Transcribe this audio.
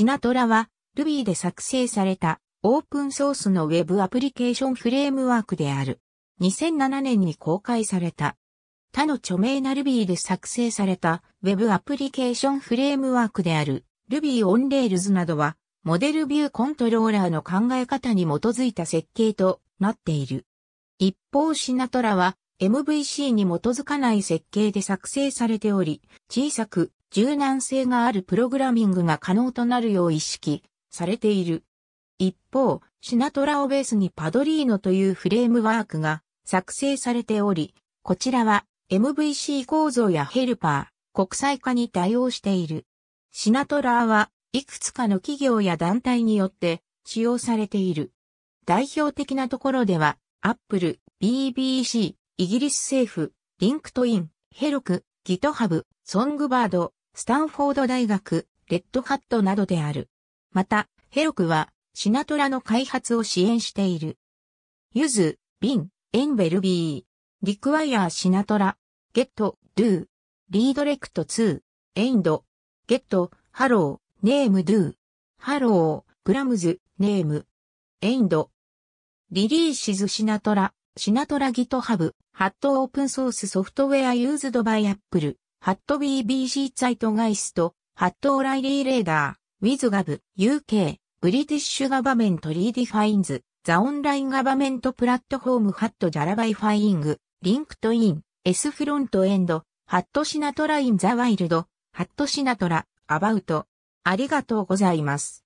シナトラは Ruby で作成されたオープンソースのウェブアプリケーションフレームワークである。2007年に公開された。他の著名な Ruby で作成された Web アプリケーションフレームワークである Ruby on Rails などはモデルビューコントローラーの考え方に基づいた設計となっている。一方シナトラは MVC に基づかない設計で作成されており、小さく柔軟性があるプログラミングが可能となるよう意識されている。一方、シナトラをベースにパドリーノというフレームワークが作成されており、こちらは MVC 構造やヘルパー、国際化に対応している。シナトラはいくつかの企業や団体によって使用されている。代表的なところでは、アップル、BBC、イギリス政府、リンクトイン、ヘロク、GitHub、ソングバード、スタンフォード大学、レッドハットなどである。また、ヘロクは、シナトラの開発を支援している。ユズ、ビン、エンベルビー、リクワイアーシナトラ、ゲット、ドゥ、リードレクト2、エインド、ゲット、ハロー、ネームドゥ、ハロー、グラムズ、ネーム、エインド、リリーシズシナトラ、シナトラギトハブ、ハットオープンソースソフトウェアユーズドバイアップル、ハット BBC サイトガイスト、ハットオライリーレーダー、ウィズガブ、UK、ブリティッシュガバメントリーディファインズ、ザオンラインガバメントプラットフォームハットジャラバイファイング、リンクトイン、エスフロントエンド、ハットシナトラインザワイルド、ハットシナトラ、アバウト。ありがとうございます。